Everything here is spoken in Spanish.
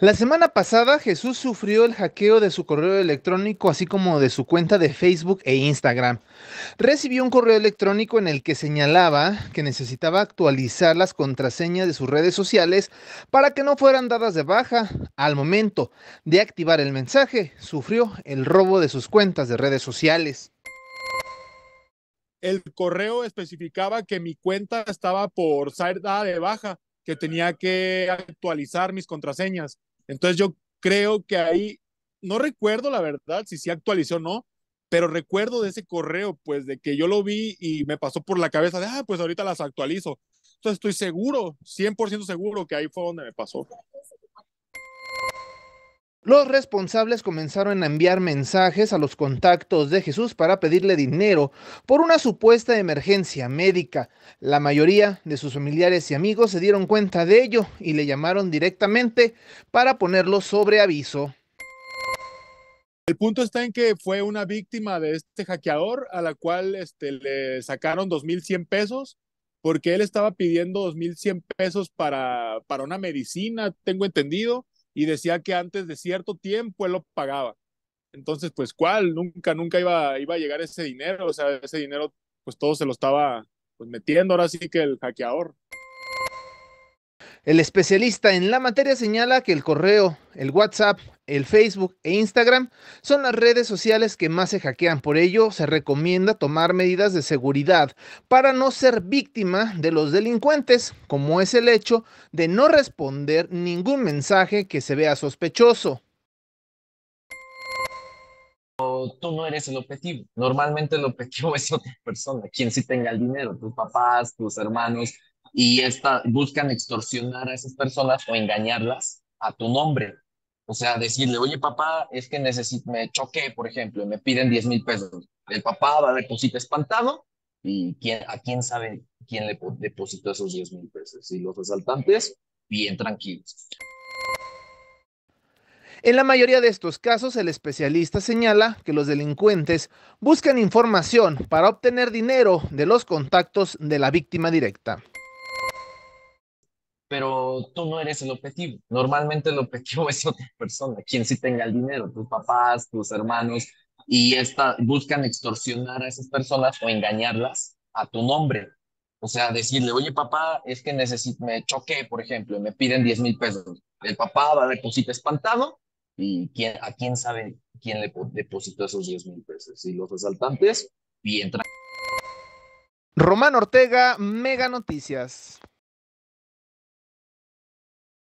La semana pasada Jesús sufrió el hackeo de su correo electrónico así como de su cuenta de Facebook e Instagram. Recibió un correo electrónico en el que señalaba que necesitaba actualizar las contraseñas de sus redes sociales para que no fueran dadas de baja. Al momento de activar el mensaje, sufrió el robo de sus cuentas de redes sociales. El correo especificaba que mi cuenta estaba por ser dada de baja, que tenía que actualizar mis contraseñas entonces yo creo que ahí, no recuerdo la verdad si se actualizó o no, pero recuerdo de ese correo, pues de que yo lo vi y me pasó por la cabeza de, ah, pues ahorita las actualizo. Entonces estoy seguro, 100% seguro que ahí fue donde me pasó. Los responsables comenzaron a enviar mensajes a los contactos de Jesús para pedirle dinero por una supuesta emergencia médica. La mayoría de sus familiares y amigos se dieron cuenta de ello y le llamaron directamente para ponerlo sobre aviso. El punto está en que fue una víctima de este hackeador a la cual este, le sacaron 2.100 pesos porque él estaba pidiendo 2.100 pesos para una medicina, tengo entendido y decía que antes de cierto tiempo él lo pagaba. Entonces, pues, ¿cuál? Nunca, nunca iba, iba a llegar ese dinero, o sea, ese dinero, pues todo se lo estaba pues, metiendo ahora sí que el hackeador. El especialista en la materia señala que el correo, el WhatsApp, el Facebook e Instagram son las redes sociales que más se hackean. Por ello, se recomienda tomar medidas de seguridad para no ser víctima de los delincuentes, como es el hecho de no responder ningún mensaje que se vea sospechoso. Tú no eres el objetivo. Normalmente el objetivo es otra persona, quien sí tenga el dinero, tus papás, tus hermanos, y esta, buscan extorsionar a esas personas o engañarlas a tu nombre. O sea, decirle, oye papá, es que necesito, me choqué, por ejemplo, y me piden 10 mil pesos. El papá va a depositar espantado y quién, a quién sabe quién le depositó esos 10 mil pesos. Y los asaltantes, bien tranquilos. En la mayoría de estos casos, el especialista señala que los delincuentes buscan información para obtener dinero de los contactos de la víctima directa pero tú no eres el objetivo. Normalmente el objetivo es otra persona, quien sí tenga el dinero, tus papás, tus hermanos, y esta, buscan extorsionar a esas personas o engañarlas a tu nombre. O sea, decirle, oye papá, es que necesito, me choqué, por ejemplo, y me piden 10 mil pesos. El papá va a depositar espantado y quién, a quién sabe quién le depositó esos 10 mil pesos. Y los asaltantes, y entran. Román Ortega, Mega Noticias.